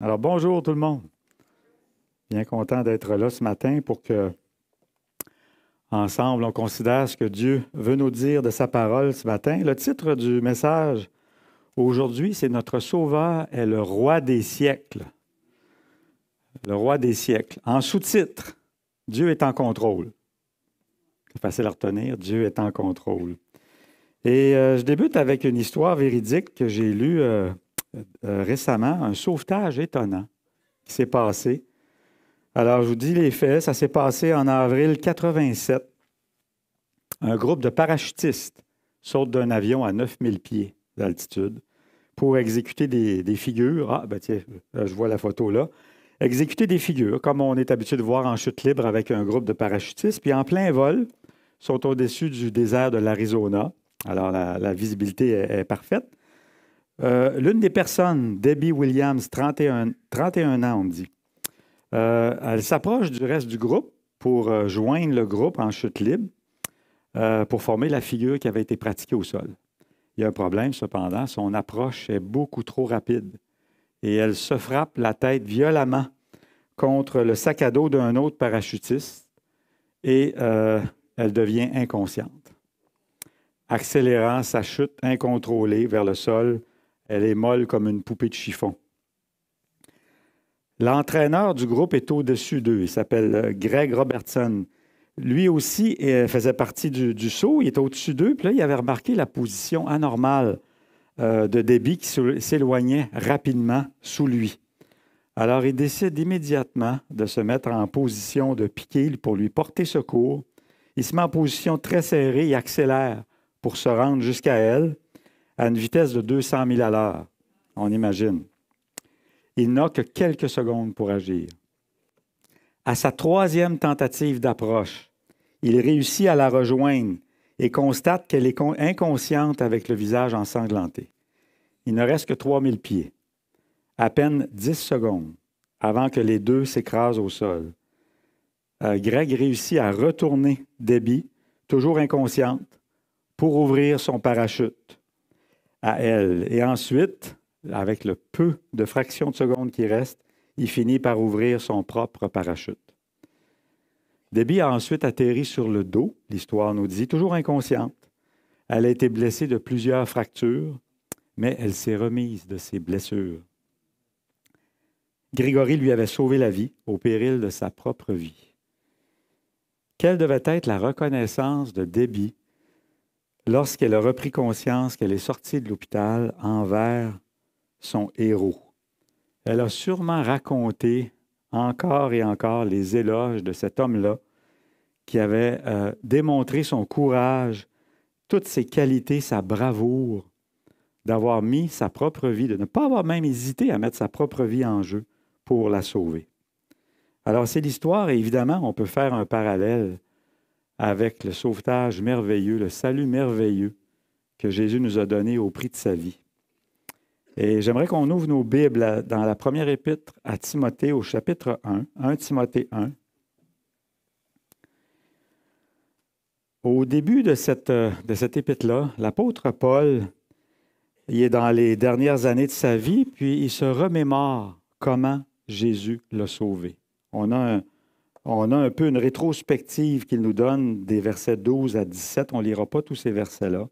Alors, bonjour tout le monde. Bien content d'être là ce matin pour que, ensemble, on considère ce que Dieu veut nous dire de sa parole ce matin. Le titre du message aujourd'hui, c'est Notre Sauveur est le roi des siècles. Le roi des siècles. En sous-titre, Dieu est en contrôle. C'est facile à retenir, Dieu est en contrôle. Et euh, je débute avec une histoire véridique que j'ai lue. Euh, euh, récemment un sauvetage étonnant qui s'est passé. Alors, je vous dis les faits. Ça s'est passé en avril 87. Un groupe de parachutistes saute d'un avion à 9000 pieds d'altitude pour exécuter des, figures. Ah, ben tiens, euh, je vois la photo là. Exécuter des figures, comme on est habitué de voir en chute libre avec un groupe de parachutistes. Puis en plein vol, sont au-dessus du désert de l'Arizona. Alors, la, visibilité est, parfaite. Euh, l'une des personnes, Debbie Williams, 31, ans, on dit, euh, elle s'approche du reste du groupe pour euh, joindre le groupe en chute libre pour former la figure qui avait été pratiquée au sol. Il y a un problème, cependant, son approche est beaucoup trop rapide et elle se frappe la tête violemment contre le sac à dos d'un autre parachutiste et elle devient inconsciente accélérant sa chute incontrôlée vers le sol elle est molle comme une poupée de chiffon. L'entraîneur du groupe est au-dessus d'eux. Il s'appelle euh, Greg Robertson. Lui aussi euh, faisait partie du, saut. Il est au-dessus d'eux. Puis là, il avait remarqué la position anormale euh, de débit qui s'éloignait rapidement sous lui. Alors, il décide immédiatement de se mettre en position de piquer pour lui porter secours. Il se met en position très serrée et accélère pour se rendre jusqu'à elle à une vitesse de 200 000 à l'heure. On imagine. Il n'a que quelques secondes pour agir. À sa troisième tentative d'approche, il réussit à la rejoindre et constate qu'elle est inconsciente avec le visage ensanglanté. Il ne reste que 3000 pieds, à peine 10 secondes avant que les deux s'écrasent au sol. Euh, Greg réussit à retourner Debbie, toujours inconsciente, pour ouvrir son parachute à elle. Et ensuite, avec le peu de fractions de seconde qui reste, il finit par ouvrir son propre parachute. Debbie a ensuite atterri sur le dos, l'histoire nous dit, toujours inconsciente. Elle a été blessée de plusieurs fractures, mais elle s'est remise de ses blessures. Grégory lui avait sauvé la vie au péril de sa propre vie. Quelle devait être la reconnaissance de Debbie? lorsqu'elle a repris conscience qu'elle est sortie de l'hôpital envers son héros. Elle a sûrement raconté encore et encore les éloges de cet homme-là qui avait euh, démontré son courage, toutes ses qualités, sa bravoure, d'avoir mis sa propre vie, de ne pas avoir même hésité à mettre sa propre vie en jeu pour la sauver. Alors c'est l'histoire et évidemment on peut faire un parallèle avec le sauvetage merveilleux, le salut merveilleux que Jésus nous a donné au prix de sa vie. Et j'aimerais qu'on ouvre nos Bibles dans la première épître à Timothée au chapitre 1, 1 Timothée 1. Au début de cette, de cette épître-là, l'apôtre Paul, il est dans les dernières années de sa vie, puis il se remémore comment Jésus l'a sauvé. On a un, on a un peu une rétrospective qu'il nous donne des versets 12 à 17. On ne lira pas tous ces versets-là.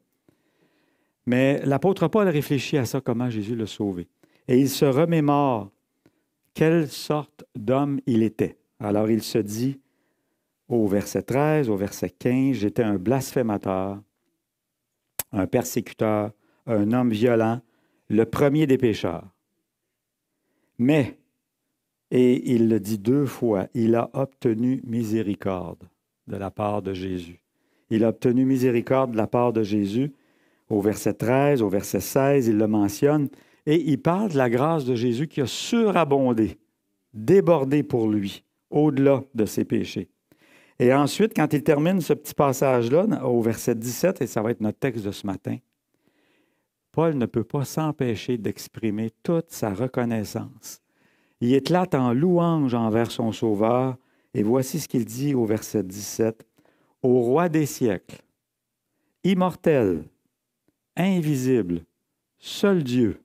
Mais l'apôtre Paul réfléchit à ça, comment Jésus l'a sauvé. Et il se remémore quelle sorte d'homme il était. Alors il se dit au verset 13, au verset 15, j'étais un blasphémateur, un persécuteur, un homme violent, le premier des pécheurs. Mais et il le dit deux fois, il a obtenu miséricorde de la part de Jésus. Il a obtenu miséricorde de la part de Jésus au verset 13, au verset 16, il le mentionne, et il parle de la grâce de Jésus qui a surabondé, débordé pour lui, au-delà de ses péchés. Et ensuite, quand il termine ce petit passage-là, au verset 17, et ça va être notre texte de ce matin, Paul ne peut pas s'empêcher d'exprimer toute sa reconnaissance il éclate en louange envers son Sauveur, et voici ce qu'il dit au verset 17. Au roi des siècles, immortel, invisible, seul Dieu,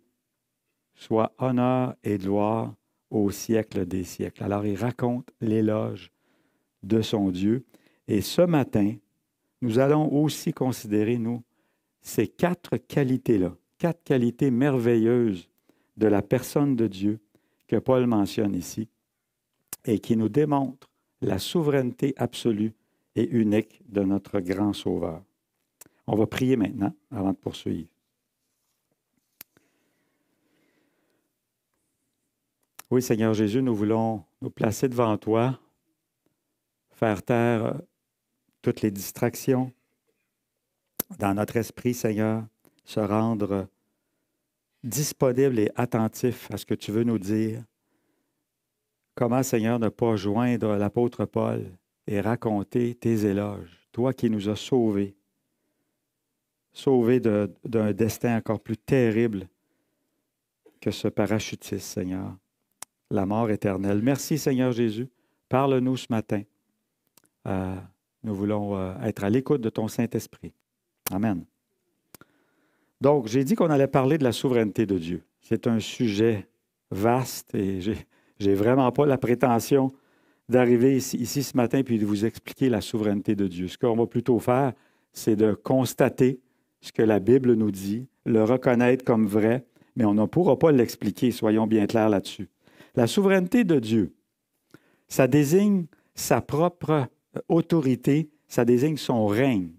soit honneur et gloire au siècle des siècles. Alors il raconte l'éloge de son Dieu. Et ce matin, nous allons aussi considérer, nous, ces quatre qualités-là, quatre qualités merveilleuses de la personne de Dieu que Paul mentionne ici et qui nous démontre la souveraineté absolue et unique de notre grand Sauveur. On va prier maintenant avant de poursuivre. Oui, Seigneur Jésus, nous voulons nous placer devant toi, faire taire toutes les distractions dans notre esprit, Seigneur, se rendre disponible et attentif à ce que tu veux nous dire. Comment, Seigneur, ne pas joindre l'apôtre Paul et raconter tes éloges, toi qui nous as sauvés, sauvés d'un destin encore plus terrible que ce parachutiste, Seigneur, la mort éternelle. Merci, Seigneur Jésus. Parle-nous ce matin. Euh, nous voulons euh, être à l'écoute de ton Saint-Esprit. Amen. Donc, j'ai dit qu'on allait parler de la souveraineté de Dieu. C'est un sujet vaste et j'ai vraiment pas la prétention d'arriver ici, ce matin puis de vous expliquer la souveraineté de Dieu. Ce qu'on va plutôt faire, c'est de constater ce que la Bible nous dit, le reconnaître comme vrai, mais on ne pourra pas l'expliquer, soyons bien clairs là-dessus. La souveraineté de Dieu, ça désigne sa propre autorité, ça désigne son règne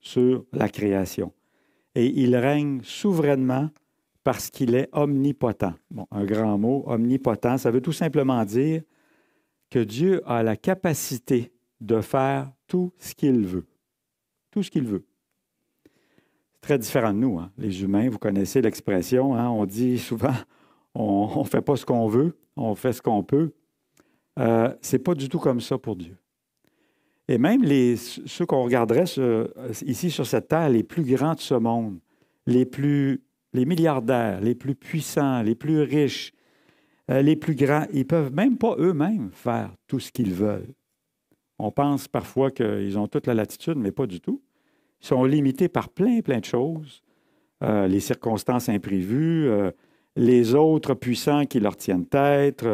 sur la création et il règne souverainement parce qu'il est omnipotent. Bon, un grand mot, omnipotent, ça veut tout simplement dire que Dieu a la capacité de faire tout ce qu'il veut. Tout ce qu'il veut. C'est très différent de nous, hein. les humains. Vous connaissez l'expression, hein, on dit souvent, on ne fait pas ce qu'on veut, on fait ce qu'on peut. Euh, ce n'est pas du tout comme ça pour Dieu. Et même ceux qu'on regarderait ici sur cette terre, les plus grands de ce monde, les plus les milliardaires, les plus puissants, les plus riches, euh, les plus grands, ils peuvent même pas eux-mêmes faire tout ce qu'ils veulent. On pense parfois qu'ils ont toute la latitude, mais pas du tout. Ils sont limités par plein, plein de choses, euh, les circonstances imprévues, euh, les autres puissants qui leur tiennent tête,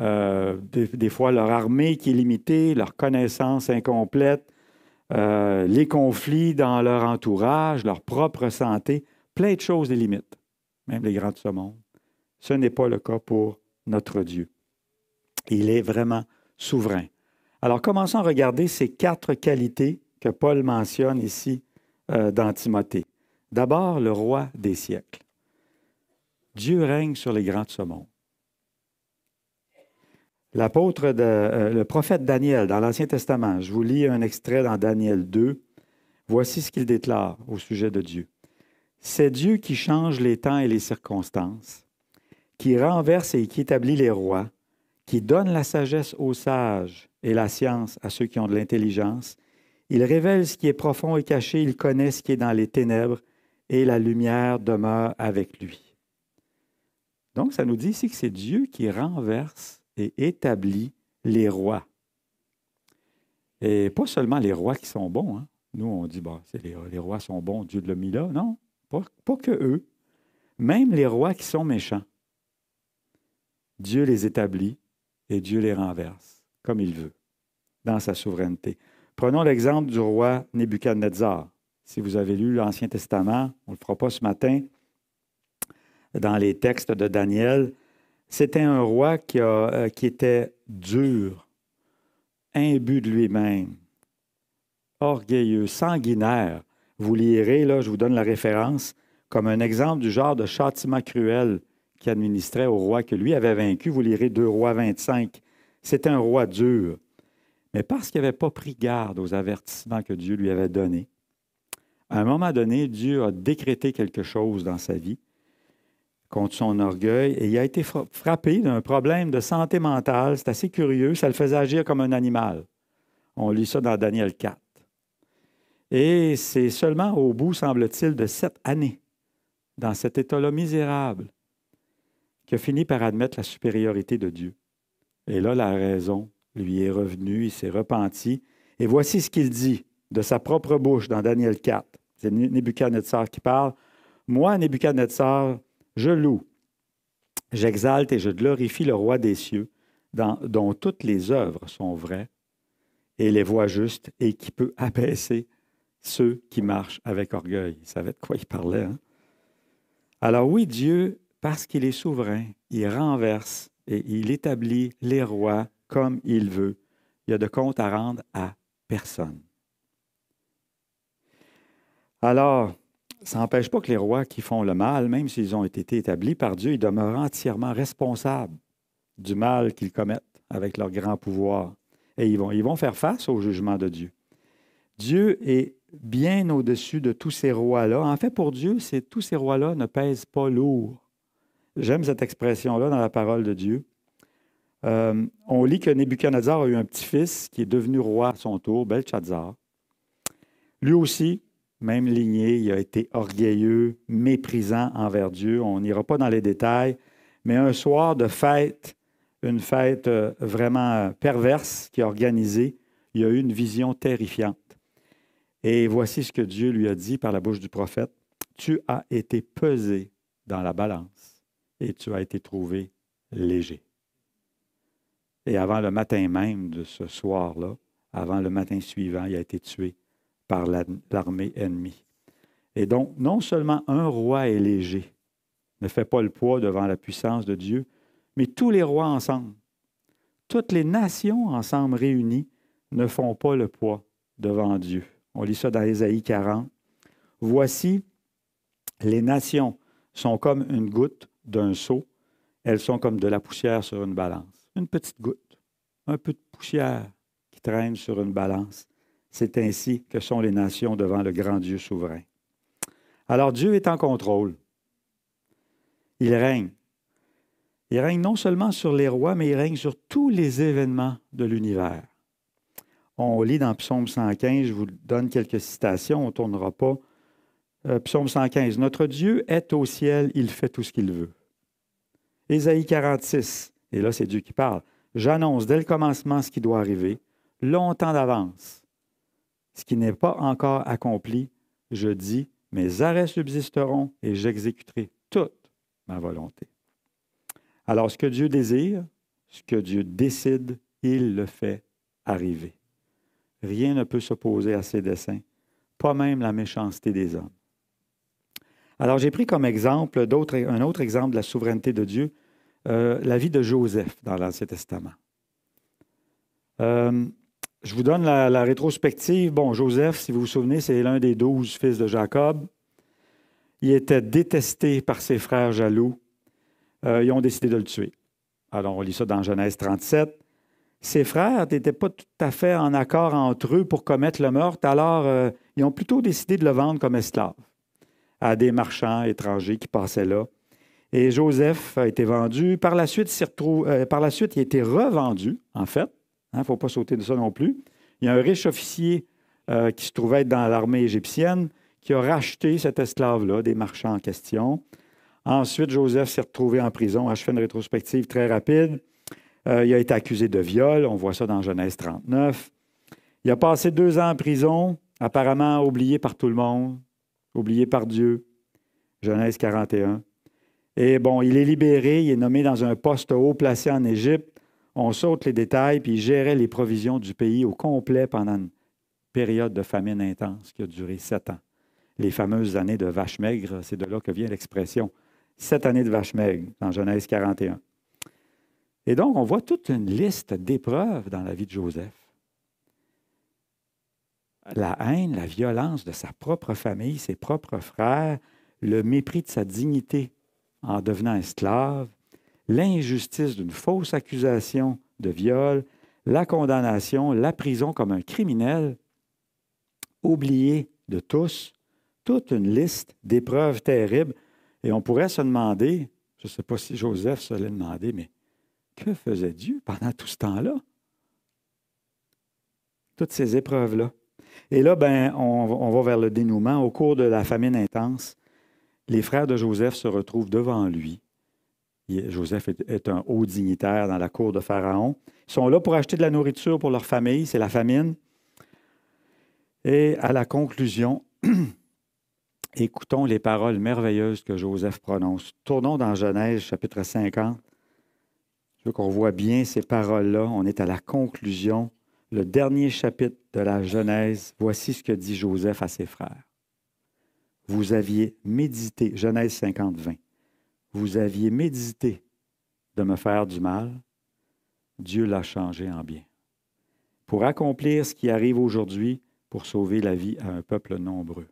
euh, des, fois, leur armée qui est limitée, leur connaissance incomplète, euh, les conflits dans leur entourage, leur propre santé, plein de choses les limites, même les grands de ce monde. Ce n'est pas le cas pour notre Dieu. Il est vraiment souverain. Alors commençons à regarder ces quatre qualités que Paul mentionne ici euh, dans Timothée. D'abord, le roi des siècles. Dieu règne sur les grands de ce monde. L'apôtre euh, le prophète Daniel dans l'Ancien Testament, je vous lis un extrait dans Daniel 2. Voici ce qu'il déclare au sujet de Dieu. C'est Dieu qui change les temps et les circonstances, qui renverse et qui établit les rois, qui donne la sagesse aux sages et la science à ceux qui ont de l'intelligence. Il révèle ce qui est profond et caché, il connaît ce qui est dans les ténèbres, et la lumière demeure avec lui. Donc ça nous dit ici que c'est Dieu qui renverse et établit les rois. Et pas seulement les rois qui sont bons. Hein. Nous, on dit, bah, les, rois sont bons, Dieu l'a mis là. Non, pas, pas que eux. Même les rois qui sont méchants. Dieu les établit et Dieu les renverse comme il veut, dans sa souveraineté. Prenons l'exemple du roi Nebuchadnezzar. Si vous avez lu l'Ancien Testament, on ne le fera pas ce matin, dans les textes de Daniel, c'était un roi euh, qui, était dur, imbu de lui-même, orgueilleux, sanguinaire. Vous lirez, là, je vous donne la référence, comme un exemple du genre de châtiment cruel qu'il administrait au roi que lui avait vaincu. Vous lirez 2 rois 25. C'était un roi dur. Mais parce qu'il n'avait pas pris garde aux avertissements que Dieu lui avait donnés, à un moment donné, Dieu a décrété quelque chose dans sa vie contre son orgueil et il a été frappé d'un problème de santé mentale. C'est assez curieux, ça le faisait agir comme un animal. On lit ça dans Daniel 4. Et c'est seulement au bout, semble-t-il, de sept années, dans cet état-là misérable, qu'il a fini par admettre la supériorité de Dieu. Et là, la raison lui est revenue, il s'est repenti. Et voici ce qu'il dit de sa propre bouche dans Daniel 4. C'est Nebuchadnezzar qui parle. Moi, Nebuchadnezzar, je loue, j'exalte et je glorifie le roi des cieux, dans, dont toutes les œuvres sont vraies et les voies justes, et qui peut abaisser ceux qui marchent avec orgueil. Il savait de quoi il parlait. Hein. Alors oui, Dieu, parce qu'il est souverain, il renverse et il établit les rois comme il veut. Il y a de compte à rendre à personne. Alors, ça n'empêche pas que les rois qui font le mal, même s'ils ont été établis par Dieu, ils demeurent entièrement responsables du mal qu'ils commettent avec leur grand pouvoir. Et ils vont, ils vont faire face au jugement de Dieu. Dieu est bien au-dessus de tous ces rois-là. En fait, pour Dieu, c'est tous ces rois-là ne pèsent pas lourd. J'aime cette expression-là dans la parole de Dieu. Euh, on lit que Nebuchadnezzar a eu un petit-fils qui est devenu roi à son tour, Belchadzar. Lui aussi, même lignée, il a été orgueilleux, méprisant envers Dieu. On n'ira pas dans les détails, mais un soir de fête, une fête euh, vraiment euh, perverse qui est organisée, il a eu une vision terrifiante. Et voici ce que Dieu lui a dit par la bouche du prophète. Tu as été pesé dans la balance et tu as été trouvé léger. Et avant le matin même de ce soir-là, avant le matin suivant, il a été tué par l'armée ennemie. Et donc, non seulement un roi est léger, ne fait pas le poids devant la puissance de Dieu, mais tous les rois ensemble, toutes les nations ensemble réunies ne font pas le poids devant Dieu. On lit ça dans Ésaïe 40. Voici, les nations sont comme une goutte d'un seau, elles sont comme de la poussière sur une balance. Une petite goutte, un peu de poussière qui traîne sur une balance. C'est ainsi que sont les nations devant le grand Dieu souverain. Alors Dieu est en contrôle. Il règne. Il règne non seulement sur les rois, mais il règne sur tous les événements de l'univers. On lit dans Psaume 115, je vous donne quelques citations, on ne tournera pas. Euh, Psaume 115, Notre Dieu est au ciel, il fait tout ce qu'il veut. Ésaïe 46, et là c'est Dieu qui parle, J'annonce dès le commencement ce qui doit arriver, longtemps d'avance. Ce qui n'est pas encore accompli, je dis, mes arrêts subsisteront et j'exécuterai toute ma volonté. Alors, ce que Dieu désire, ce que Dieu décide, il le fait arriver. Rien ne peut s'opposer à ses desseins, pas même la méchanceté des hommes. Alors, j'ai pris comme exemple un autre exemple de la souveraineté de Dieu, euh, la vie de Joseph dans l'Ancien Testament. Euh, je vous donne la, rétrospective. Bon, Joseph, si vous vous souvenez, c'est l'un des douze fils de Jacob. Il était détesté par ses frères jaloux. Euh, ils ont décidé de le tuer. Alors, on lit ça dans Genèse 37. Ses frères n'étaient pas tout à fait en accord entre eux pour commettre le meurtre, alors euh, ils ont plutôt décidé de le vendre comme esclave à des marchands étrangers qui passaient là. Et Joseph a été vendu. Par la suite, euh, par la suite, il a été revendu, en fait, il hein, ne faut pas sauter de ça non plus. Il y a un riche officier euh, qui se trouvait dans l'armée égyptienne qui a racheté cet esclave-là des marchands en question. Ensuite, Joseph s'est retrouvé en prison. Ah, je fais une rétrospective très rapide. Euh, il a été accusé de viol. On voit ça dans Genèse 39. Il a passé deux ans en prison, apparemment oublié par tout le monde, oublié par Dieu. Genèse 41. Et bon, il est libéré, il est nommé dans un poste haut placé en Égypte on saute les détails, puis il gérait les provisions du pays au complet pendant une période de famine intense qui a duré sept ans. Les fameuses années de vache maigre, c'est de là que vient l'expression sept années de vache maigre dans Genèse 41. Et donc, on voit toute une liste d'épreuves dans la vie de Joseph. La haine, la violence de sa propre famille, ses propres frères, le mépris de sa dignité en devenant esclave, l'injustice d'une fausse accusation de viol, la condamnation, la prison comme un criminel, oublié de tous, toute une liste d'épreuves terribles. Et on pourrait se demander, je ne sais pas si Joseph se l'est demandé, mais que faisait Dieu pendant tout ce temps-là? Toutes ces épreuves-là. Et là, ben, on, va vers le dénouement. Au cours de la famine intense, les frères de Joseph se retrouvent devant lui Joseph est, un haut dignitaire dans la cour de Pharaon. Ils sont là pour acheter de la nourriture pour leur famille, c'est la famine. Et à la conclusion, écoutons les paroles merveilleuses que Joseph prononce. Tournons dans Genèse chapitre 50. Je veux qu'on voit bien ces paroles-là. On est à la conclusion, le dernier chapitre de la Genèse. Voici ce que dit Joseph à ses frères. Vous aviez médité, Genèse 50, 20 vous aviez médité de me faire du mal, Dieu l'a changé en bien, pour accomplir ce qui arrive aujourd'hui pour sauver la vie à un peuple nombreux.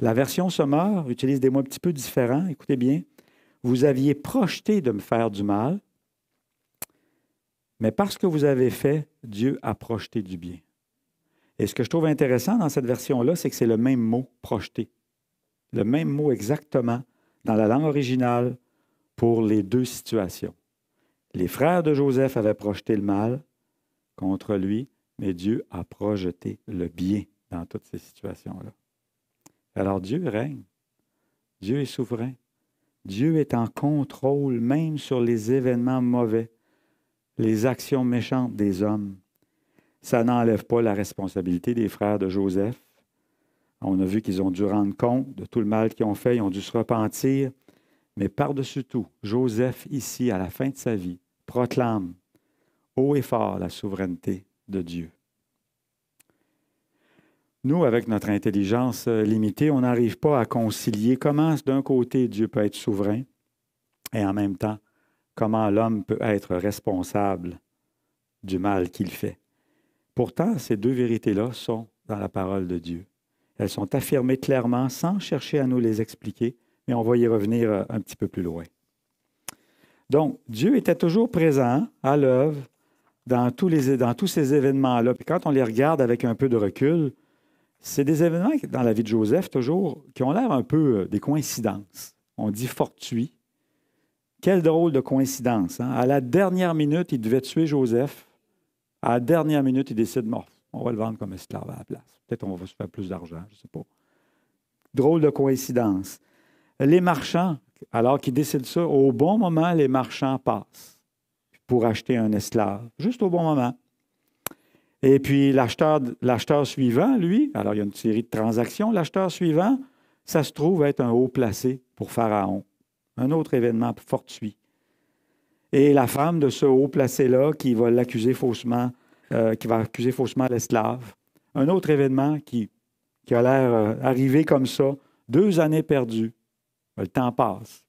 La version sommaire utilise des mots un petit peu différents, écoutez bien. Vous aviez projeté de me faire du mal, mais parce que vous avez fait, Dieu a projeté du bien. Et ce que je trouve intéressant dans cette version-là, c'est que c'est le même mot projeté. Le même mot exactement dans la langue originale pour les deux situations. Les frères de Joseph avaient projeté le mal contre lui, mais Dieu a projeté le bien dans toutes ces situations-là. Alors Dieu règne. Dieu est souverain. Dieu est en contrôle même sur les événements mauvais, les actions méchantes des hommes. Ça n'enlève pas la responsabilité des frères de Joseph on a vu qu'ils ont dû rendre compte de tout le mal qu'ils ont fait, ils ont dû se repentir. Mais par-dessus tout, Joseph, ici, à la fin de sa vie, proclame haut et fort la souveraineté de Dieu. Nous, avec notre intelligence limitée, on n'arrive pas à concilier comment, d'un côté, Dieu peut être souverain et en même temps, comment l'homme peut être responsable du mal qu'il fait. Pourtant, ces deux vérités-là sont dans la parole de Dieu. Elles sont affirmées clairement sans chercher à nous les expliquer, mais on va y revenir euh, un petit peu plus loin. Donc, Dieu était toujours présent à l'œuvre dans tous, les, tous ces événements-là. Puis quand on les regarde avec un peu de recul, c'est des événements dans la vie de Joseph toujours qui ont l'air un peu euh, des coïncidences. On dit fortuit. Quelle drôle de coïncidence. Hein. À la dernière minute, il devait tuer Joseph. À la dernière minute, il décide, mort. on va le vendre comme esclave à la place. Peut-être on va se faire plus d'argent, je ne sais pas. Drôle de coïncidence. Les marchands, alors qu'ils décident ça, au bon moment, les marchands passent pour acheter un esclave, juste au bon moment. Et puis l'acheteur suivant, lui, alors il y a une série de transactions, l'acheteur suivant, ça se trouve être un haut placé pour Pharaon. Un autre événement fortuit. Et la femme de ce haut placé-là qui va l'accuser faussement, euh, qui va accuser faussement l'esclave, un autre événement qui, a l'air euh, arrivé comme ça. Deux années perdues. Le temps passe.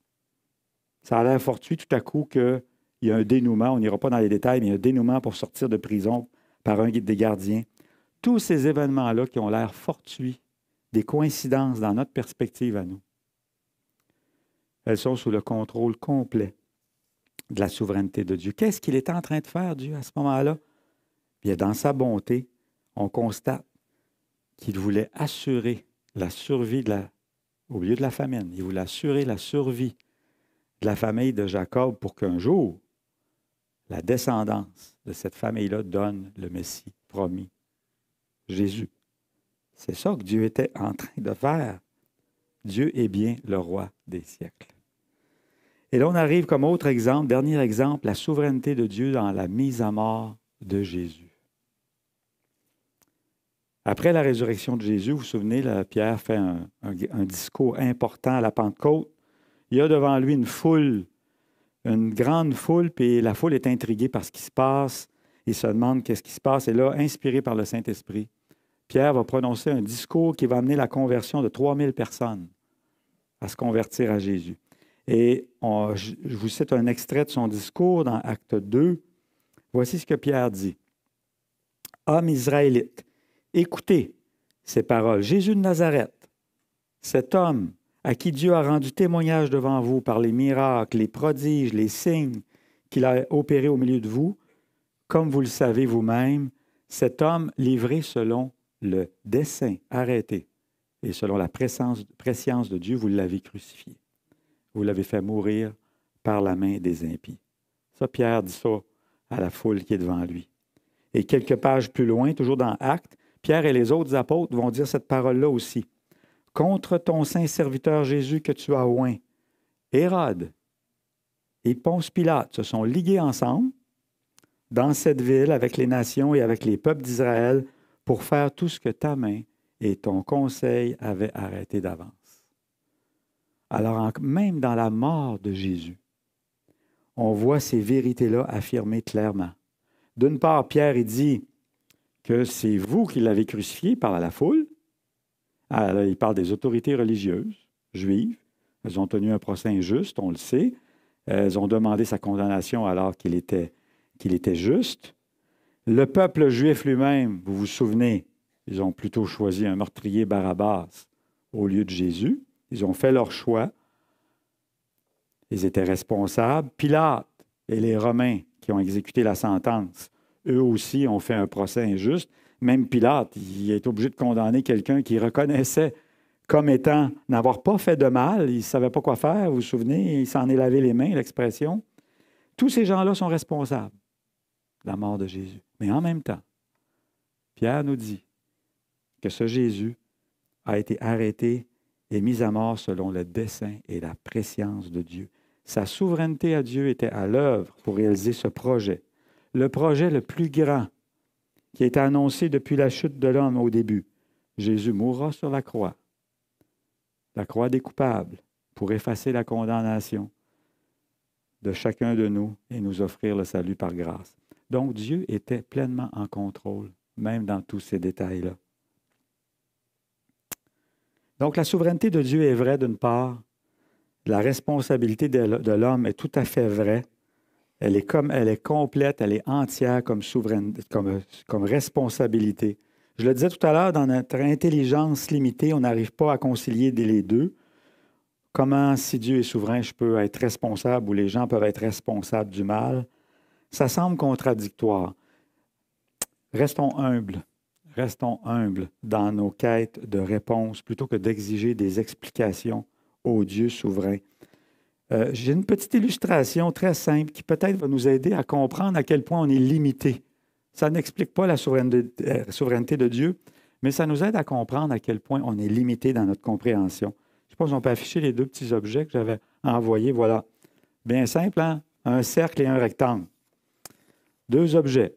Ça a l'air fortuit tout à coup qu'il y a un dénouement. On n'ira pas dans les détails, mais il y a un dénouement pour sortir de prison par un guide des gardiens. Tous ces événements-là qui ont l'air fortuits, des coïncidences dans notre perspective à nous, elles sont sous le contrôle complet de la souveraineté de Dieu. Qu'est-ce qu'il est en train de faire, Dieu, à ce moment-là? Bien, dans sa bonté, on constate qu'il voulait assurer la survie de la, au lieu de la famine. Il voulait assurer la survie de la famille de Jacob pour qu'un jour, la descendance de cette famille-là donne le Messie promis, Jésus. C'est ça que Dieu était en train de faire. Dieu est bien le roi des siècles. Et là, on arrive comme autre exemple, dernier exemple, la souveraineté de Dieu dans la mise à mort de Jésus. Après la résurrection de Jésus, vous vous souvenez, Pierre fait un, discours important à la Pentecôte. Il y a devant lui une foule, une grande foule, puis la foule est intriguée par ce qui se passe. Il se demande qu'est-ce qui se passe. Et là, inspiré par le Saint-Esprit, Pierre va prononcer un discours qui va amener la conversion de 3000 personnes à se convertir à Jésus. Et je vous cite un extrait de son discours dans Acte 2. Voici ce que Pierre dit. Homme israélite, Écoutez ces paroles. Jésus de Nazareth, cet homme à qui Dieu a rendu témoignage devant vous par les miracles, les prodiges, les signes qu'il a opérés au milieu de vous, comme vous le savez vous-même, cet homme livré selon le dessein arrêté et selon la préscience de Dieu, vous l'avez crucifié. Vous l'avez fait mourir par la main des impies. Ça, Pierre dit ça à la foule qui est devant lui. Et quelques pages plus loin, toujours dans Actes, Pierre et les autres apôtres vont dire cette parole-là aussi. Contre ton saint serviteur Jésus que tu as oint, Hérode et Ponce Pilate se sont ligués ensemble dans cette ville avec les nations et avec les peuples d'Israël pour faire tout ce que ta main et ton conseil avaient arrêté d'avance. Alors même dans la mort de Jésus, on voit ces vérités-là affirmées clairement. D'une part, Pierre, dit, que c'est vous qui l'avez crucifié, par la foule, Alors, il parle des autorités religieuses juives, elles ont tenu un procès injuste, on le sait, elles ont demandé sa condamnation alors qu'il était, qu'il était juste. Le peuple juif lui-même, vous vous souvenez, ils ont plutôt choisi un meurtrier Barabbas au lieu de Jésus. Ils ont fait leur choix. Ils étaient responsables. Pilate et les Romains qui ont exécuté la sentence eux aussi ont fait un procès injuste. Même Pilate, il est obligé de condamner quelqu'un qui reconnaissait comme étant n'avoir pas fait de mal, il ne savait pas quoi faire, vous vous souvenez, il s'en est lavé les mains, l'expression. Tous ces gens-là sont responsables de la mort de Jésus. Mais en même temps, Pierre nous dit que ce Jésus a été arrêté et mis à mort selon le dessein et la préscience de Dieu. Sa souveraineté à Dieu était à l'œuvre pour réaliser ce projet le projet le plus grand qui a été annoncé depuis la chute de l'homme au début. Jésus mourra sur la croix, la croix des coupables, pour effacer la condamnation de chacun de nous et nous offrir le salut par grâce. Donc Dieu était pleinement en contrôle, même dans tous ces détails-là. Donc la souveraineté de Dieu est vraie d'une part, la responsabilité de l'homme est tout à fait vraie, elle est, comme, elle est complète, elle est entière comme, souveraine, comme, responsabilité. Je le disais tout à l'heure, dans notre intelligence limitée, on n'arrive pas à concilier les deux. Comment, si Dieu est souverain, je peux être responsable ou les gens peuvent être responsables du mal? Ça semble contradictoire. Restons humbles. Restons humbles dans nos quêtes de réponse plutôt que d'exiger des explications au Dieu souverain. Euh, j'ai une petite illustration très simple qui peut-être va nous aider à comprendre à quel point on est limité. Ça n'explique pas la souveraineté euh, de Dieu, mais ça nous aide à comprendre à quel point on est limité dans notre compréhension. Je pense on peut afficher les deux petits objets que j'avais envoyés. Voilà. Bien simple, hein? un cercle et un rectangle. Deux objets.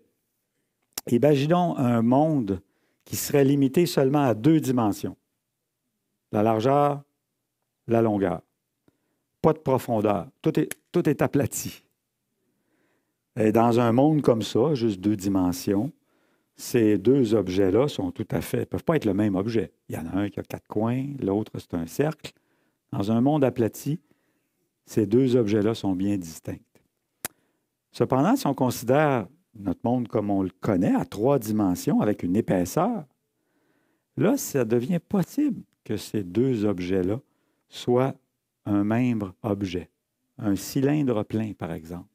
Imaginons un monde qui serait limité seulement à deux dimensions, la largeur, la longueur. Pas de profondeur. Tout est, tout est aplati. Et dans un monde comme ça, juste deux dimensions, ces deux objets-là sont tout à fait, peuvent pas être le même objet. Il y en a un qui a quatre coins, l'autre c'est un cercle. Dans un monde aplati, ces deux objets-là sont bien distincts. Cependant, si on considère notre monde comme on le connaît, à trois dimensions, avec une épaisseur, là, ça devient possible que ces deux objets-là soient un même objet, un cylindre plein, par exemple.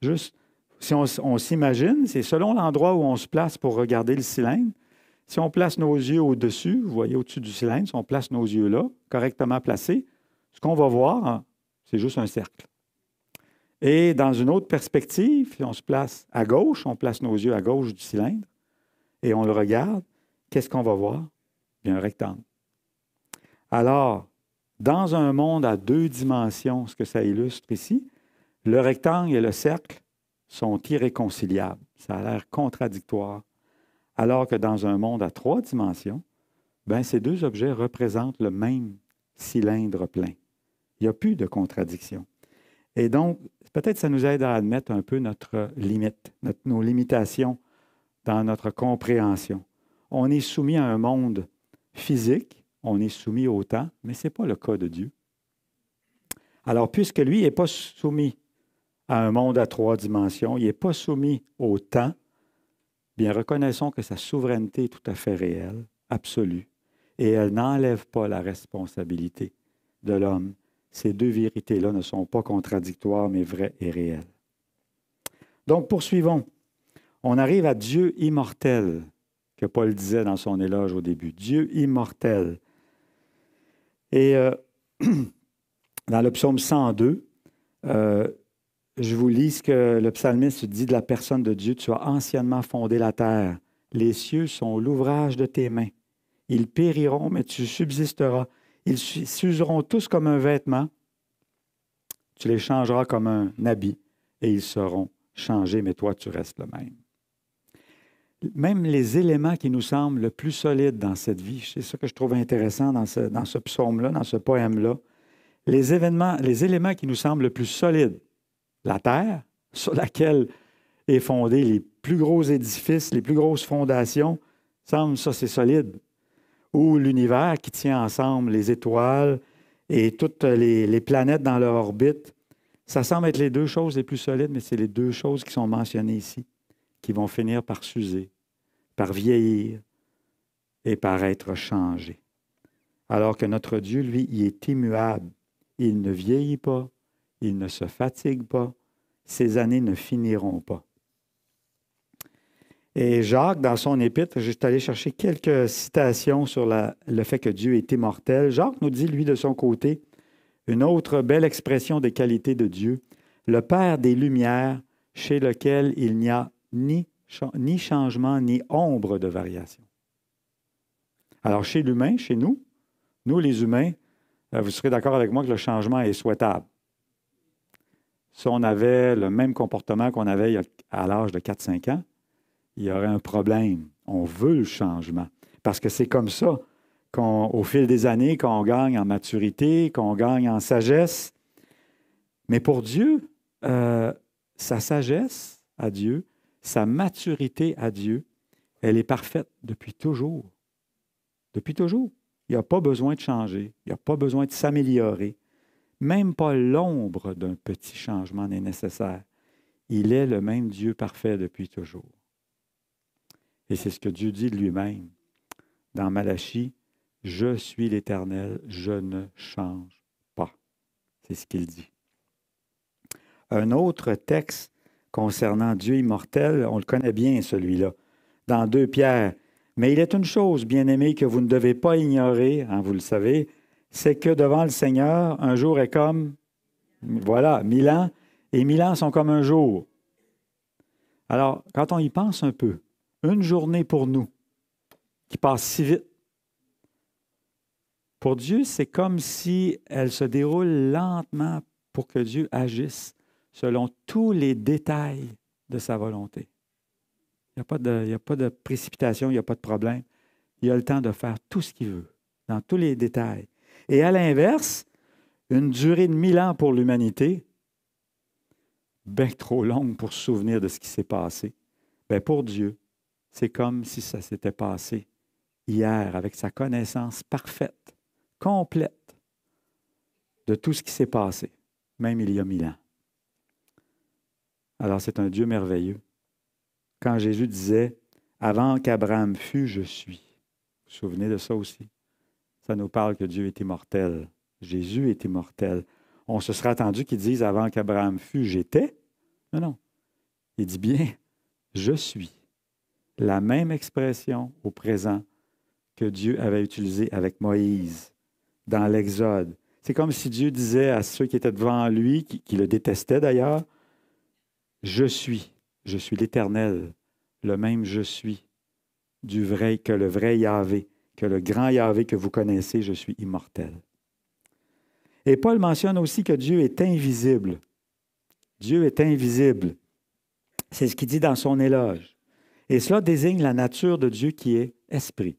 Juste, si on, s'imagine, c'est selon l'endroit où on se place pour regarder le cylindre. Si on place nos yeux au-dessus, vous voyez au-dessus du cylindre, si on place nos yeux là, correctement placés, ce qu'on va voir, hein, c'est juste un cercle. Et dans une autre perspective, si on se place à gauche, on place nos yeux à gauche du cylindre et on le regarde, qu'est-ce qu'on va voir? Bien, un rectangle. Alors, dans un monde à deux dimensions, ce que ça illustre ici, le rectangle et le cercle sont irréconciliables. Ça a l'air contradictoire. Alors que dans un monde à trois dimensions, ben, ces deux objets représentent le même cylindre plein. Il n'y a plus de contradiction. Et donc, peut-être ça nous aide à admettre un peu notre limite, nos limitations dans notre compréhension. On est soumis à un monde physique on est soumis au temps, mais ce n'est pas le cas de Dieu. Alors, puisque lui n'est pas soumis à un monde à trois dimensions, il n'est pas soumis au temps, bien reconnaissons que sa souveraineté est tout à fait réelle, absolue, et elle n'enlève pas la responsabilité de l'homme. Ces deux vérités-là ne sont pas contradictoires, mais vraies et réelles. Donc, poursuivons. On arrive à Dieu immortel, que Paul disait dans son éloge au début. Dieu immortel. Et euh, dans le psaume 102, euh, je vous lis ce que le psalmiste dit de la personne de Dieu. Tu as anciennement fondé la terre. Les cieux sont l'ouvrage de tes mains. Ils périront, mais tu subsisteras. Ils s'useront tous comme un vêtement. Tu les changeras comme un habit et ils seront changés, mais toi, tu restes le même même les éléments qui nous semblent le plus solides dans cette vie, c'est ça que je trouve intéressant dans ce, psaume-là, dans ce poème-là, les, événements, les éléments qui nous semblent le plus solides, la terre sur laquelle est fondée, les plus gros édifices, les plus grosses fondations, semble ça c'est solide, ou l'univers qui tient ensemble les étoiles et toutes les planètes dans leur orbite, ça semble être les deux choses les plus solides, mais c'est les deux choses qui sont mentionnées ici qui vont finir par s'user, par vieillir et par être changés. Alors que notre Dieu, lui, il est immuable. Il ne vieillit pas, il ne se fatigue pas, ses années ne finiront pas. Et Jacques, dans son épître, je allé chercher quelques citations sur la, le fait que Dieu est immortel. Jacques nous dit, lui, de son côté, une autre belle expression des qualités de Dieu, le Père des Lumières, chez lequel il n'y a ni, ni changement, ni ombre de variation. Alors chez l'humain, chez nous, nous les humains, euh, vous serez d'accord avec moi que le changement est souhaitable. Si on avait le même comportement qu'on avait à l'âge de 4-5 ans, il y aurait un problème. On veut le changement. Parce que c'est comme ça qu'au fil des années, qu'on gagne en maturité, qu'on gagne en sagesse. Mais pour Dieu, euh, sa sagesse à Dieu, sa maturité à Dieu, elle est parfaite depuis toujours. Depuis toujours. Il n'y a pas besoin de changer, il n'y a pas besoin de s'améliorer. Même pas l'ombre d'un petit changement n'est nécessaire. Il est le même Dieu parfait depuis toujours. Et c'est ce que Dieu dit de lui-même. Dans Malachie, je suis l'Éternel, je ne change pas. C'est ce qu'il dit. Un autre texte concernant Dieu immortel, on le connaît bien, celui-là, dans deux pierres. Mais il est une chose, bien-aimé, que vous ne devez pas ignorer, hein, vous le savez, c'est que devant le Seigneur, un jour est comme, voilà, mille ans, et mille ans sont comme un jour. Alors, quand on y pense un peu, une journée pour nous, qui passe si vite, pour Dieu, c'est comme si elle se déroule lentement pour que Dieu agisse selon tous les détails de sa volonté. Il n'y a, pas de, précipitation, il n'y a pas de problème. Il a le temps de faire tout ce qu'il veut, dans tous les détails. Et à l'inverse, une durée de mille ans pour l'humanité, bien trop longue pour se souvenir de ce qui s'est passé. Bien pour Dieu, c'est comme si ça s'était passé hier avec sa connaissance parfaite, complète de tout ce qui s'est passé, même il y a mille ans. Alors c'est un Dieu merveilleux. Quand Jésus disait, avant qu'Abraham fût, je suis. Vous vous souvenez de ça aussi? Ça nous parle que Dieu est immortel. Jésus est immortel. On se serait attendu qu'il dise, avant qu'Abraham fût, j'étais. Non, non. Il dit bien, je suis. La même expression au présent que Dieu avait utilisée avec Moïse dans l'Exode. C'est comme si Dieu disait à ceux qui étaient devant lui, qui le détestaient d'ailleurs, je suis, je suis l'Éternel, le même je suis du vrai que le vrai Yahvé, que le grand Yahvé que vous connaissez, je suis immortel. Et Paul mentionne aussi que Dieu est invisible. Dieu est invisible. C'est ce qu'il dit dans son éloge. Et cela désigne la nature de Dieu qui est esprit.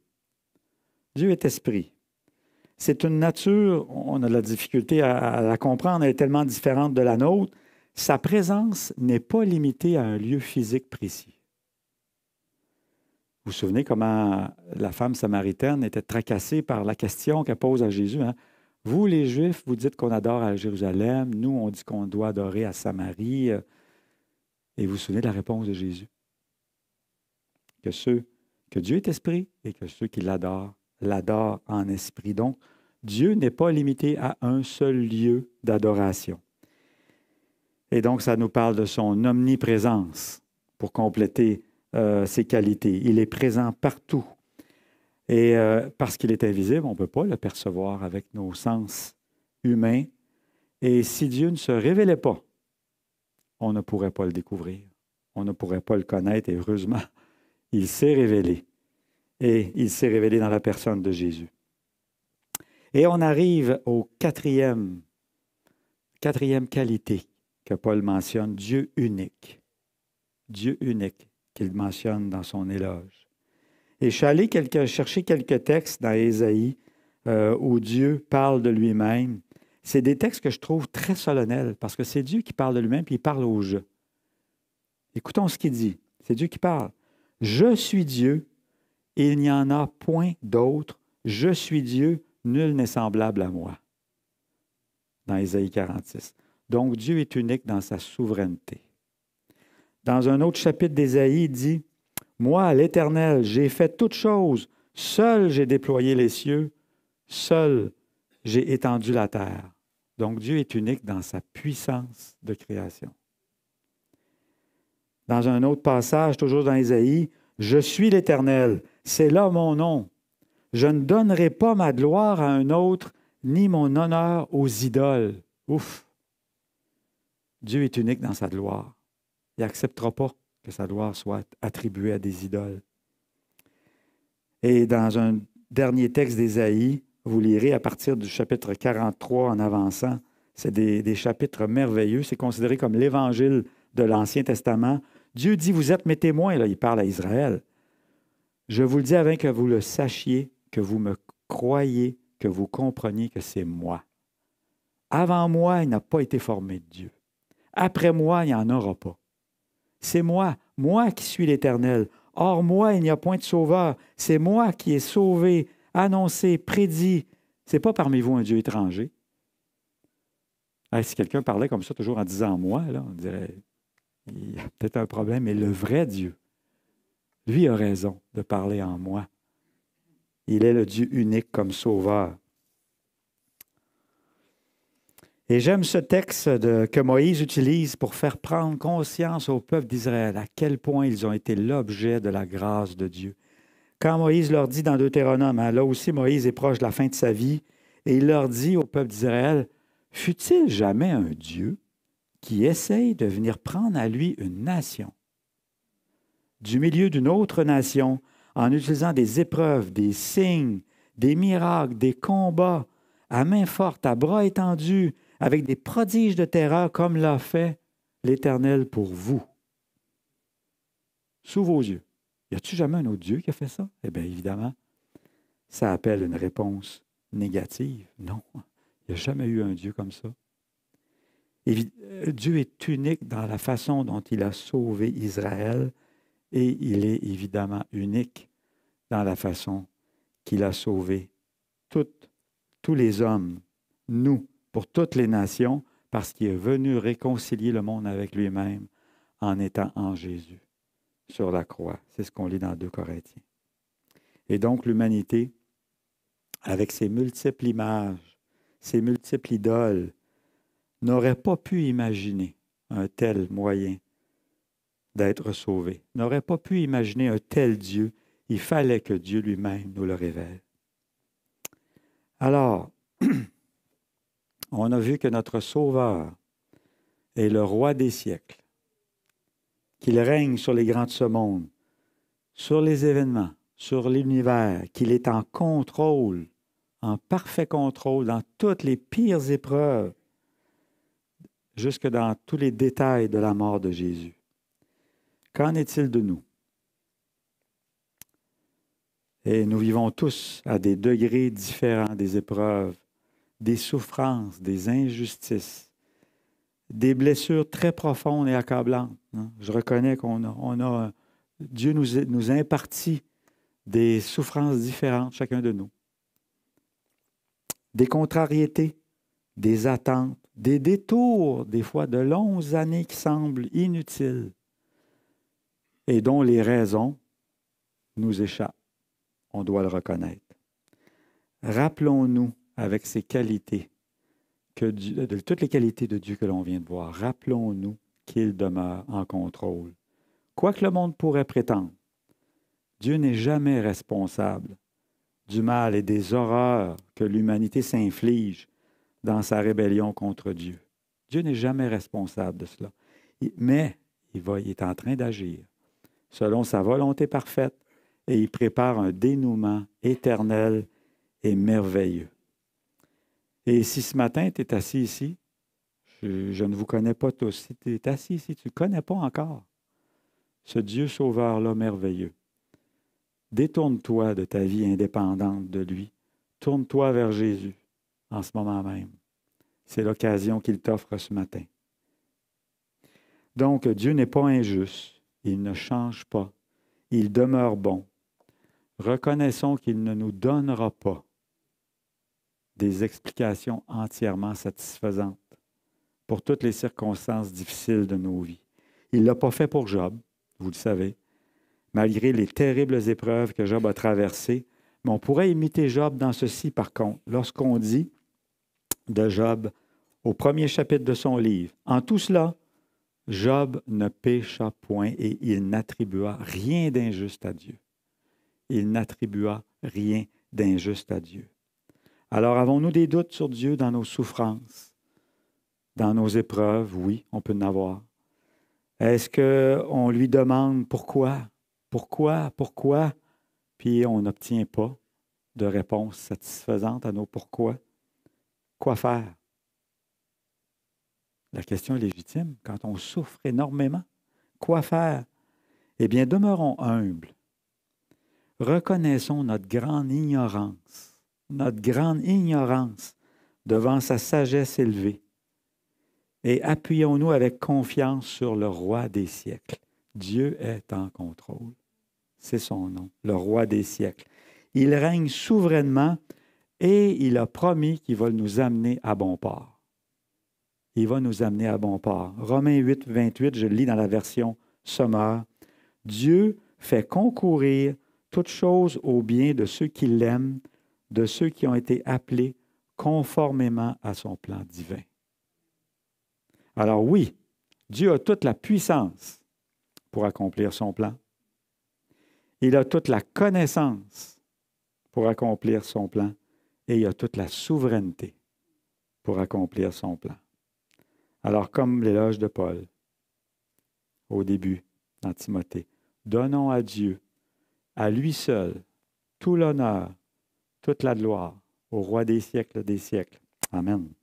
Dieu est esprit. C'est une nature, on a de la difficulté à, à la comprendre, elle est tellement différente de la nôtre, sa présence n'est pas limitée à un lieu physique précis. Vous vous souvenez comment la femme samaritaine était tracassée par la question qu'elle pose à Jésus. Hein? Vous, les Juifs, vous dites qu'on adore à Jérusalem, nous, on dit qu'on doit adorer à Samarie. Et vous vous souvenez de la réponse de Jésus. Que ceux, que Dieu est esprit et que ceux qui l'adorent, l'adorent en esprit. Donc, Dieu n'est pas limité à un seul lieu d'adoration. Et donc, ça nous parle de son omniprésence pour compléter euh, ses qualités. Il est présent partout. Et euh, parce qu'il est invisible, on ne peut pas le percevoir avec nos sens humains. Et si Dieu ne se révélait pas, on ne pourrait pas le découvrir. On ne pourrait pas le connaître. Et heureusement, il s'est révélé. Et il s'est révélé dans la personne de Jésus. Et on arrive au quatrième, quatrième qualité que Paul mentionne, Dieu unique. Dieu unique qu'il mentionne dans son éloge. Et je suis allé chercher quelques textes dans Ésaïe euh, où Dieu parle de lui-même. C'est des textes que je trouve très solennels parce que c'est Dieu qui parle de lui-même puis il parle au jeu. Écoutons ce qu'il dit. C'est Dieu qui parle. Je suis Dieu et il n'y en a point d'autre. Je suis Dieu, nul n'est semblable à moi. Dans Ésaïe 46. Donc Dieu est unique dans sa souveraineté. Dans un autre chapitre d'Ésaïe, il dit, Moi, l'Éternel, j'ai fait toutes choses, seul j'ai déployé les cieux, seul j'ai étendu la terre. Donc Dieu est unique dans sa puissance de création. Dans un autre passage, toujours dans Ésaïe, Je suis l'Éternel, c'est là mon nom. Je ne donnerai pas ma gloire à un autre, ni mon honneur aux idoles. Ouf. Dieu est unique dans sa gloire. Il n'acceptera pas que sa gloire soit attribuée à des idoles. Et dans un dernier texte d'Ésaïe, vous lirez à partir du chapitre 43 en avançant, c'est des, chapitres merveilleux, c'est considéré comme l'évangile de l'Ancien Testament. Dieu dit, vous êtes mes témoins, là, il parle à Israël. Je vous le dis avant que vous le sachiez, que vous me croyez, que vous compreniez que c'est moi. Avant moi, il n'a pas été formé de Dieu. Après moi, il n'y en aura pas. C'est moi, moi qui suis l'Éternel. Or moi, il n'y a point de sauveur. C'est moi qui ai sauvé, annoncé, prédit. C'est pas parmi vous un Dieu étranger. si quelqu'un parlait comme ça, toujours en disant moi, là, on dirait il y a peut-être un problème, mais le vrai Dieu, lui a raison de parler en moi. Il est le Dieu unique comme sauveur. Et j'aime ce texte que Moïse utilise pour faire prendre conscience au peuple d'Israël à quel point ils ont été l'objet de la grâce de Dieu. Quand Moïse leur dit dans Deutéronome, hein, là aussi Moïse est proche de la fin de sa vie, et il leur dit au peuple d'Israël, fut-il jamais un Dieu qui essaye de venir prendre à lui une nation du milieu d'une autre nation en utilisant des épreuves, des signes, des miracles, des combats, à main forte, à bras étendus, avec des prodiges de terreur comme l'a fait l'Éternel pour vous. Sous vos yeux. Y a-t-il jamais un autre Dieu qui a fait ça? Eh bien, évidemment, ça appelle une réponse négative. Non, il n'y a jamais eu un Dieu comme ça. Euh, Dieu est unique dans la façon dont il a sauvé Israël et il est évidemment unique dans la façon qu'il a sauvé toutes, tous les hommes, nous, pour toutes les nations, parce qu'il est venu réconcilier le monde avec lui-même en étant en Jésus sur la croix. C'est ce qu'on lit dans 2 Corinthiens. Et donc l'humanité, avec ses multiples images, ses multiples idoles, n'aurait pas pu imaginer un tel moyen d'être sauvé, n'aurait pas pu imaginer un tel Dieu. Il fallait que Dieu lui-même nous le révèle. Alors, on a vu que notre Sauveur est le roi des siècles, qu'il règne sur les grands de ce monde, sur les événements, sur l'univers, qu'il est en contrôle, en parfait contrôle dans toutes les pires épreuves, jusque dans tous les détails de la mort de Jésus. Qu'en est-il de nous? Et nous vivons tous à des degrés différents des épreuves des souffrances, des injustices, des blessures très profondes et accablantes. Hein. Je reconnais qu'on a, a, Dieu nous, nous impartit des souffrances différentes, chacun de nous. Des contrariétés, des attentes, des détours, des fois de longues années qui semblent inutiles et dont les raisons nous échappent. On doit le reconnaître. Rappelons-nous avec ses qualités, que de toutes les qualités de Dieu que l'on vient de voir. Rappelons-nous qu'il demeure en contrôle. Quoi que le monde pourrait prétendre, Dieu n'est jamais responsable du mal et des horreurs que l'humanité s'inflige dans sa rébellion contre Dieu. Dieu n'est jamais responsable de cela. Mais il, il est en train d'agir selon sa volonté parfaite et il prépare un dénouement éternel et merveilleux. Et si ce matin, tu es assis ici, je, ne vous connais pas tous, si tu es assis ici, tu ne connais pas encore ce Dieu sauveur-là merveilleux, détourne-toi de ta vie indépendante de lui. Tourne-toi vers Jésus en ce moment même. C'est l'occasion qu'il t'offre ce matin. Donc, Dieu n'est pas injuste. Il ne change pas. Il demeure bon. Reconnaissons qu'il ne nous donnera pas des explications entièrement satisfaisantes pour toutes les circonstances difficiles de nos vies. Il ne l'a pas fait pour Job, vous le savez, malgré les terribles épreuves que Job a traversées. Mais on pourrait imiter Job dans ceci, par contre, lorsqu'on dit de Job au premier chapitre de son livre, En tout cela, Job ne pécha point et il n'attribua rien d'injuste à Dieu. Il n'attribua rien d'injuste à Dieu. Alors avons-nous des doutes sur Dieu dans nos souffrances, dans nos épreuves? Oui, on peut en avoir. Est-ce qu'on lui demande pourquoi, pourquoi, pourquoi, puis on n'obtient pas de réponse satisfaisante à nos pourquoi? Quoi faire? La question est légitime quand on souffre énormément. Quoi faire? Eh bien, demeurons humbles. Reconnaissons notre grande ignorance notre grande ignorance devant sa sagesse élevée et appuyons-nous avec confiance sur le roi des siècles. Dieu est en contrôle. C'est son nom, le roi des siècles. Il règne souverainement et il a promis qu'il va nous amener à bon port. Il va nous amener à bon port. Romains 8, 28, je le lis dans la version sommaire. Dieu fait concourir toutes choses au bien de ceux qui l'aiment de ceux qui ont été appelés conformément à son plan divin. Alors oui, Dieu a toute la puissance pour accomplir son plan. Il a toute la connaissance pour accomplir son plan et il a toute la souveraineté pour accomplir son plan. Alors comme l'éloge de Paul au début dans Timothée, donnons à Dieu, à lui seul, tout l'honneur, toute la gloire au roi des siècles des siècles. Amen.